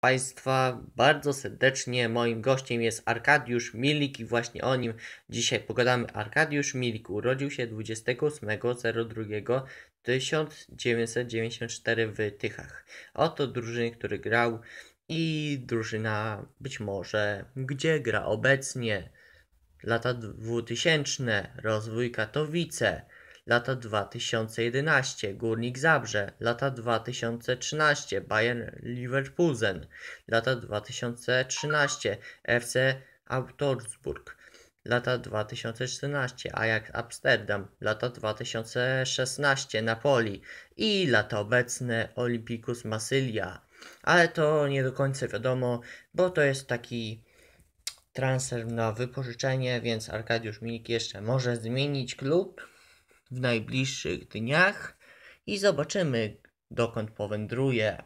Państwa bardzo serdecznie. Moim gościem jest Arkadiusz Milik i właśnie o nim dzisiaj pogadamy. Arkadiusz Milik urodził się 28.02.1994 w Tychach. Oto drużyny, który grał i drużyna być może gdzie gra obecnie. Lata 2000, rozwój Katowice, lata 2011 Górnik Zabrze, lata 2013 Bayern Leverkusen, lata 2013 FC Augsburg, lata 2014 Ajax Amsterdam, lata 2016 Napoli i lata obecne Olympikus Masylia. Ale to nie do końca wiadomo, bo to jest taki transfer na wypożyczenie, więc Arkadiusz Milik jeszcze może zmienić klub w najbliższych dniach i zobaczymy, dokąd powędruje.